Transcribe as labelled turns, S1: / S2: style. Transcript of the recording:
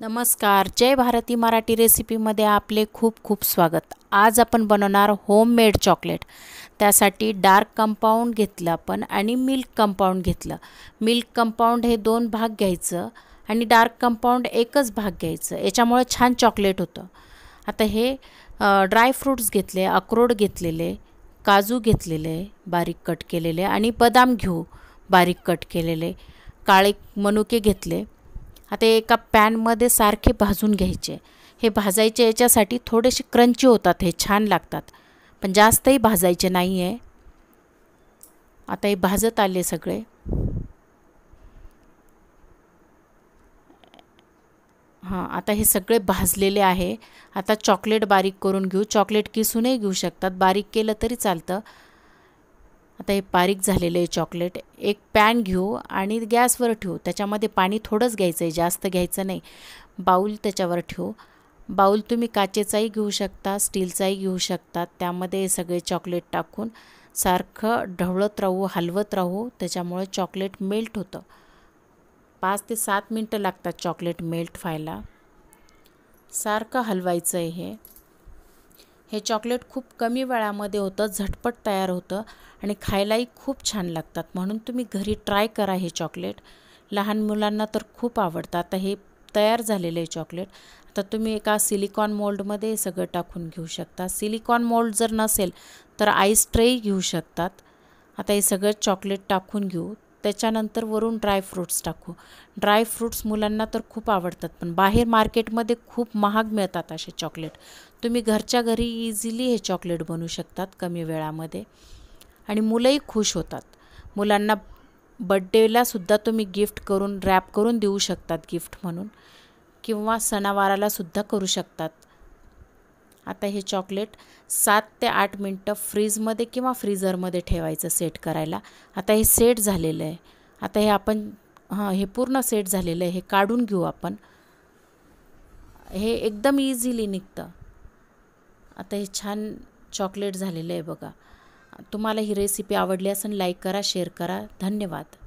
S1: नमस्कार जय भारती मराठी रेसिपीमध्ये आपले खूप खूप स्वागत आज आपण बनवणार होममेड चॉकलेट त्यासाठी डार्क कंपाऊंड घेतलं आपण आणि मिल्क कंपाऊंड घेतलं मिल्क कंपाऊंड हे दोन भाग घ्यायचं आणि डार्क कंपाऊंड एकच भाग घ्यायचं याच्यामुळे छान चॉकलेट होतं आता हे ड्रायफ्रूट्स घेतले अक्रोड घेतलेले काजू घेतलेले बारीक कट केलेले आणि बदाम घेऊ बारीक कट केलेले काळे मनुके घेतले आता एका पॅनमध्ये सारखे भाजून घ्यायचे हे भाजायचे याच्यासाठी थोडेसे क्रंची होतात हे छान लागतात पण जास्तही भाजायचे नाही आहे आता हे भाजत आले सगळे हां आता हे सगळे भाजलेले आहे आता चॉकलेट बारीक करून घेऊ चॉकलेट किसूनही घेऊ शकतात बारीक केलं तरी चालतं आता हे बारीक झालेलं आहे चॉकलेट एक पॅन घेऊ आणि गॅसवर ठेवू त्याच्यामध्ये पाणी थोडंच घ्यायचं आहे जास्त घ्यायचं नाही बाऊल त्याच्यावर ठेवू बाऊल तुम्ही काचेचाही घेऊ शकता स्टीलचाही घेऊ शकता त्यामध्ये सगळे चॉकलेट टाकून सारखं ढवळत राहू हलवत राहू त्याच्यामुळं चॉकलेट मेल्ट होतं पाच ते सात मिनटं लागतात चॉकलेट मेल्ट व्हायला सारखं हलवायचं आहे हे हे चॉकलेट खूप कमी वेळामध्ये होतं झटपट तयार होतं आणि खायलाही खूप छान लागतात म्हणून तुम्ही घरी ट्राय करा हे चॉकलेट लहान मुलांना तर खूप आवडतं आता हे तयार झालेलं आहे चॉकलेट आता तुम्ही एका सिलिकॉन मोल्डमध्ये सगळं टाकून घेऊ शकता सिलिकॉन मोल्ड जर नसेल तर आईस ट्रेही घेऊ शकतात आता हे सगळं चॉकलेट टाकून घेऊ त्याच्यानंतर वरून ड्रायफ्रूट्स टाकू ड्रायफ्रूट्स मुलांना तर खूप आवडतात पण बाहेर मार्केटमध्ये खूप महाग मिळतात असे चॉकलेट तुम्ही घरच्या घरी इझिली हे चॉकलेट बनवू शकतात कमी वेळामध्ये आणि मुलंही खुश होतात मुलांना बड्डेलासुद्धा सुद्धा तुम्ही गिफ्ट करून रॅप करून देऊ शकतात गिफ्ट म्हणून किंवा सणावारालासुद्धा करू शकतात आता हे चॉकलेट सात ते आठ मिनटं फ्रीजमध्ये किंवा फ्रीझरमध्ये ठेवायचं सेट करायला आता हे सेट झालेलं आहे आता हे आपण हां हे पूर्ण सेट झालेलं आहे हे काढून घेऊ आपण हे एकदम इझिली निघतं आता हे छान चॉकलेट झालेलं आहे बघा तुम्हाला ही रेसिपी आवडली असेल लाईक करा शेअर करा धन्यवाद